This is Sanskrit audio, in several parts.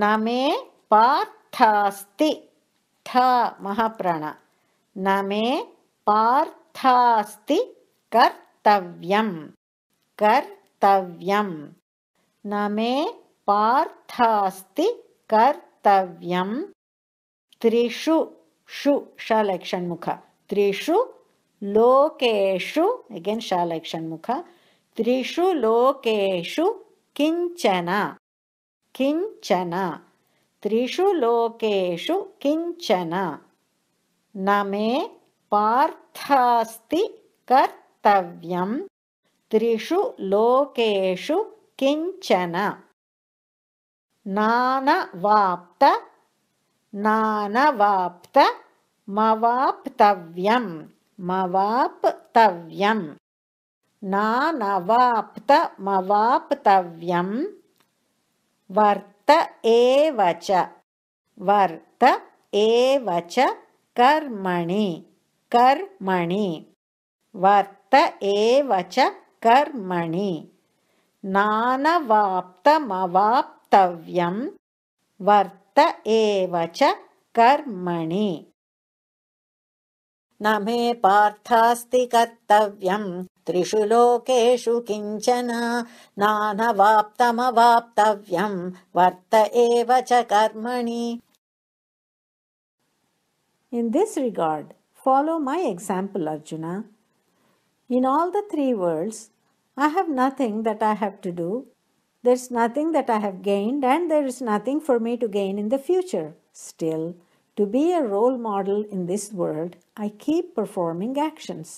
न मे पार्थास्ति महाप्राण महप्रण नमे पार्थास्ति कर्तव्यं कर्तव्यं न मे पार्थास्ति कर्तव्यं त्रिषु शलक्षण्मुख त्रिषु लोकेषु अगेन् शलक्षण्मुख त्रिषु लोकेषु किञ्चन किञ्चन त्रिषु लोकेषु किञ्चन न मे पार्थास्ति कर्तव्यं नानवाप्त नानवाप्त मवाप्तव्यं मवाप्तव्यम् मवाप्तव्यं वर्त एव च वर्त एव च कर्मणि कर्मणि वर्त एव च कर्मणि नानवाप्तमवाप्तव्यं वर्त एव च कर्मणि न मे पार्थास्ति कर्तव्यम् त्रिषु लोकेषु किञ्चन नानवाप्तमवाप्तव्यम् वर्त एव च कर्मणि In this regard, follow my example, Arjuna. In all the three worlds, I have nothing that I have to do, there is nothing that I have gained, and there is nothing for me to gain in the future. Still, To be a role model in this world, I keep performing actions.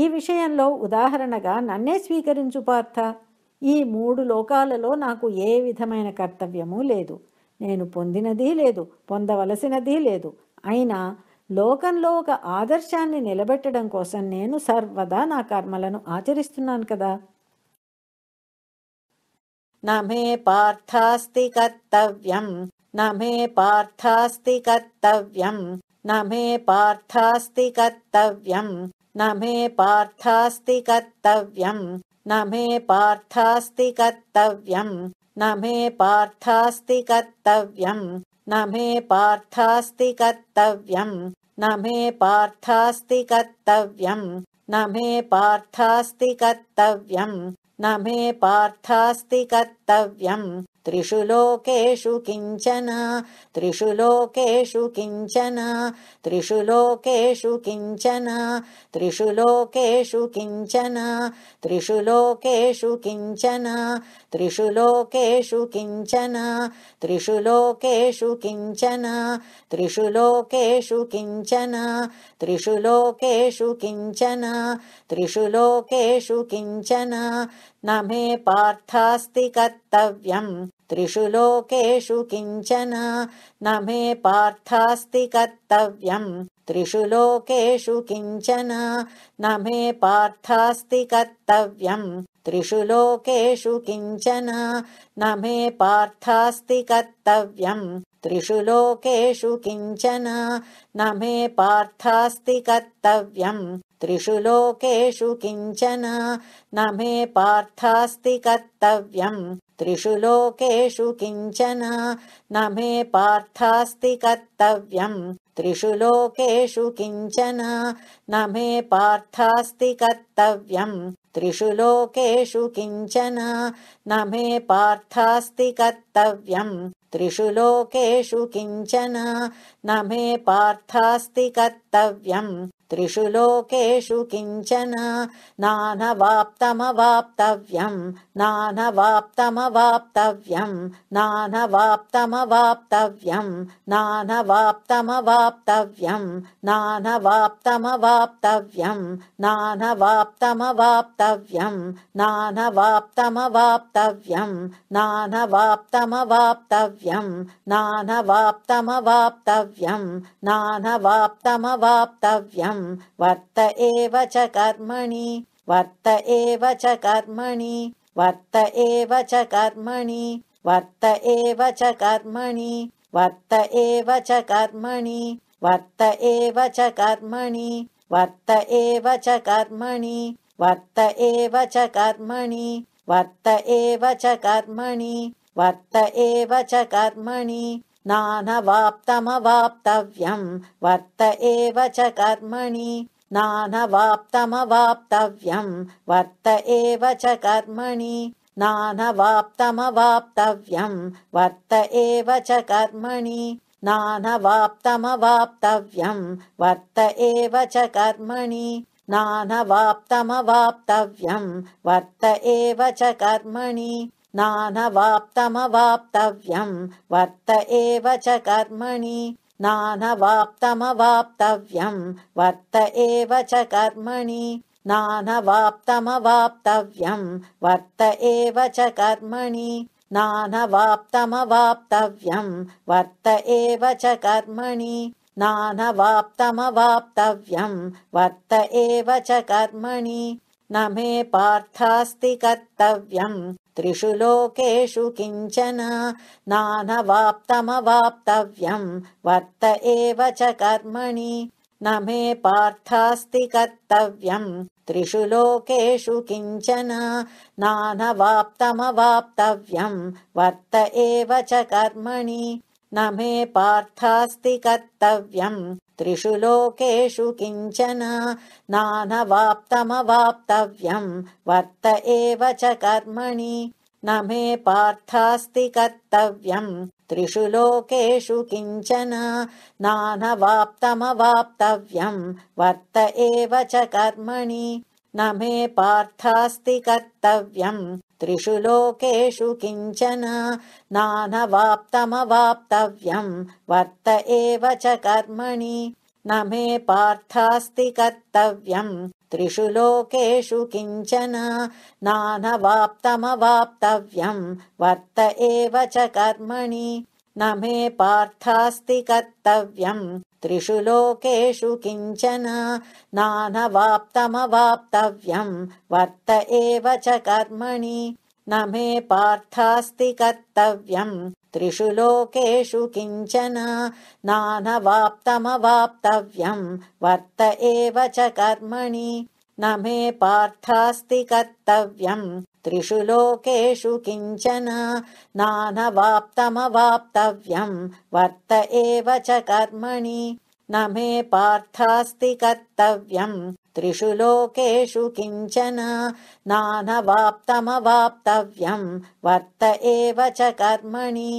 ఈ విషయంలో ఉదాహరణగా నన్నే స్వీకరించు పార్థ ఈ మూడు లోకాలలో నాకు ఏ విధమైన కర్తవ్యము లేదు నేను పొందినది లేదు పొందవలసినది లేదు అయినా లోకంలో ఒక ఆదర్శాన్ని నిలబెట్టడం కోసం నేను సర్వదా నా కర్మలను ఆచరిస్తున్నాను కదా नमे पार्थास्ति कर्तव्यम् नमे पार्थास्ति कर्तव्यम् नमे पार्थास्ति कर्तव्यम् नमे पार्थास्ति कर्तव्यम् नमे पार्थास्ति कर्तव्यं नमे पार्थास्ति कर्तव्यं नमे पार्थास्ति कर्तव्यं नमे पार्थास्ति कर्तव्यम् न मे पार्थास्ति कर्तव्यम् नमे पार्थास्ति कर्तव्यम् त्रिषु लोकेषु किञ्चन त्रिषु लोकेषु किञ्चन त्रिषु लोकेषु किञ्चन त्रिषु लोकेषु किञ्चन त्रिषु लोकेषु किञ्चन त्रिषु लोकेषु किञ्चन त्रिषु लोकेषु किञ्चन त्रिषु लोकेषु किञ्चन त्रिषु लोकेषु किञ्चन त्रिषु लोकेषु किञ्चन न मे पार्थास्ति कर्तव्यम् त्रिषु लोकेषु किञ्चन नमे पार्थास्ति कर्तव्यम् त्रिषु लोकेषु किञ्चन नमे पार्थास्ति कर्तव्यम् त्रिषु लोकेषु किञ्चन नमे पार्थास्ति कर्तव्यम् त्रिषु लोकेषु किञ्चन नमे पार्थास्ति कर्तव्यम् त्रिषु लोकेषु किञ्चन नमे पार्थास्ति कर्तव्यम् त्रिषु लोकेषु किञ्चन नमे पार्थास्ति कर्तव्यम् त्रिषु लोकेषु किञ्चन नमे पार्थास्ति कर्तव्यम् त्रिषु लोकेषु किञ्चन नमे पार्थास्ति कर्तव्यम् त्रिषु लोकेषु किञ्चन नमे पार्थास्ति कर्तव्यम् त्रिषु लोकेषु किञ्चन नानवाप्तमवाप्तव्यं नानवाप्तमवाप्तव्यं नानवाप्तमवाप्तव्यं नानवाप्तमवाप्तव्यं नानवाप्तमवाप्तव्यं नानवाप्तमवाप्तव्यं नानवाप्तमवाप्तव्यं नानवाप्तमवाप्तव्यं नानवाप्तमवाप्तव्यं नानवाप्तमवाप्तव्यम् वर्त एव च कर्मणि वर्त एव च कर्मणि वर्त एव च कर्मणि वर्त एव च कर्मणि वर्त एव च कर्मणि वर्त एव च कर्मणि वर्त एव च कर्मणि वर्त एव च कर्मणि वर्त एव च कर्मणि वर्त एव च कर्मणि नानवाप्तमवाप्तव्यम् वर्त एव च कर्मणि नानवाप्तमवाप्तव्यम् वर्त एव च कर्मणि नानवाप्तमवाप्तव्यम् वर्त एव च कर्मणि नानवाप्तमवाप्तव्यम् वर्त एव च कर्मणि नानवाप्तमवाप्तव्यम् वर्त एव च कर्मणि नानवाप्तमवाप्तव्यम् वर्त एव च कर्मणि नानवाप्तमवाप्तव्यम् वर्त एव च कर्मणि नानवाप्तमवाप्तव्यं वर्त एव च कर्मणि नानवाप्तमवाप्तव्यं वर्त एव च कर्मणि नानवाप्तमवाप्तव्यं वर्त एव च कर्मणि न मे पार्थास्ति कर्तव्यम् त्रिषु लोकेषु किञ्चन नानवाप्तमवाप्तव्यम् वर्त एव च कर्मणि नमे पार्थास्ति कर्तव्यम् त्रिषु लोकेषु किञ्चन नानवाप्तमवाप्तव्यम् वर्त एव च कर्मणि नमे पार्थास्ति कर्तव्यम् त्रिषु लोकेषु किञ्चन नानवाप्तमवाप्तव्यम् वर्त एव च कर्मणि न मे पार्थास्ति कर्तव्यम् त्रिषु लोकेषु किञ्चन नानवाप्तमवाप्तव्यम् वर्त एव च कर्मणि मे पार्थास्ति कर्तव्यम् त्रिषु लोकेषु किञ्चन नानवाप्तमवाप्तव्यम् वर्त एव च कर्मणि नमे पार्थास्ति कर्तव्यम् त्रिषु लोकेषु किञ्चन नानवाप्तमवाप्तव्यम् वर्त एव च कर्मणि न मे पार्थास्ति कर्तव्यम् त्रिषु लोकेषु किञ्चन नानवाप्तमवाप्तव्यम् वर्त एव च कर्मणि न मे पार्थास्ति कर्तव्यम् त्रिषु लोकेषु किञ्चन नानवाप्तमवाप्तव्यम् वर्त एव च कर्मणि न मे पार्थास्ति कर्तव्यम् त्रिषु लोकेषु किञ्चन नानवाप्तमवाप्तव्यम् वर्त एव च कर्मणि न मे पार्थास्ति कर्तव्यम् त्रिषु लोकेषु किञ्चन नानवाप्तमवाप्तव्यम् वर्त एव च कर्मणि